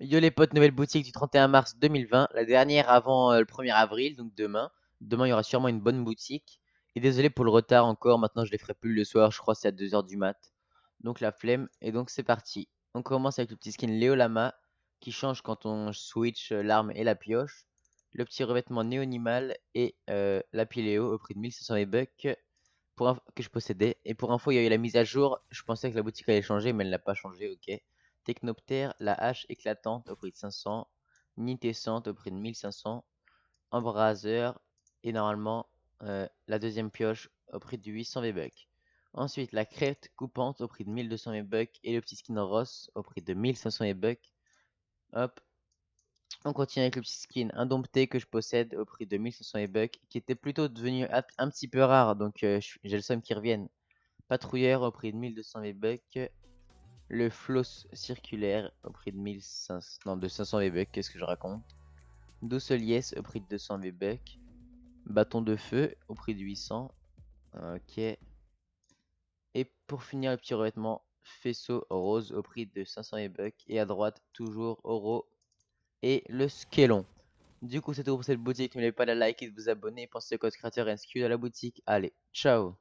Yo les potes, nouvelle boutique du 31 mars 2020, la dernière avant euh, le 1er avril, donc demain. Demain, il y aura sûrement une bonne boutique. Et désolé pour le retard encore, maintenant je les ferai plus le soir, je crois c'est à 2h du mat. Donc la flemme, et donc c'est parti. On commence avec le petit skin Léo Lama, qui change quand on switch euh, l'arme et la pioche. Le petit revêtement néonimal et euh, la piléo au prix de 1500 bucks pour que je possédais. Et pour info, il y a eu la mise à jour. Je pensais que la boutique allait changer, mais elle n'a pas changé, ok. Technoptère, la hache éclatante au prix de 500, Nitessante au prix de 1500, Embraseur et normalement euh, la deuxième pioche au prix de 800 V-Bucks. Ensuite, la crête coupante au prix de 1200 V-Bucks et le petit skin Ross au prix de 1500 V-Bucks. Hop. On continue avec le petit skin Indompté que je possède au prix de 1500 v qui était plutôt devenu un petit peu rare donc euh, j'ai le somme qui revienne. Patrouilleur au prix de 1200 V-Bucks le floss circulaire au prix de, 1500, non, de 500 v qu'est-ce que je raconte Douce liesse au prix de 200 v Bâton de feu au prix de 800. Ok. Et pour finir, le petit revêtement faisceau rose au prix de 500 v Et à droite, toujours oro et le skelon. Du coup, c'est tout pour cette boutique. N'oubliez pas de liker et de vous abonner. Pensez à code créateur NSQ à la boutique. Allez, ciao